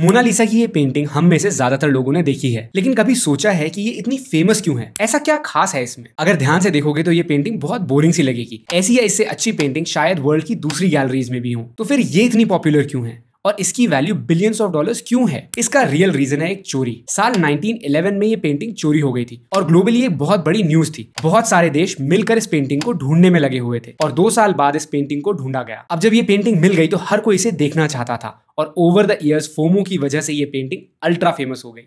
Mona Lisa की ये painting हम में से ज्यादातर लोगों ने देखी है लेकिन कभी सोचा है कि ये इतनी फेमस क्यों है ऐसा क्या खास है इसमें अगर ध्यान से देखोगे तो ये पेंटिंग बहुत बोरिंग सी लगेगी ऐसी या इससे अच्छी पेंटिंग शायद वर्ल्ड की दूसरी गैलरीज में भी हो तो फिर ये इतनी पॉपुलर क्यों है और इसकी वैल्यू बिलियंस ऑफ डॉलर्स क्यों है इसका रियल रीजन है एक चोरी साल 1911 में ये पेंटिंग चोरी हो गई थी और ग्लोबली एक बहुत बड़ी न्यूज थी बहुत सारे देश मिलकर इस पेंटिंग को ढूंढने में लगे हुए थे और दो साल बाद इस पेंटिंग को ढूंढा गया अब जब ये पेंटिंग मिल गई तो हर कोई इसे देखना चाहता था और ओवर द ईयर्स फोमो की वजह से ये पेंटिंग अल्ट्रा फेमस हो गई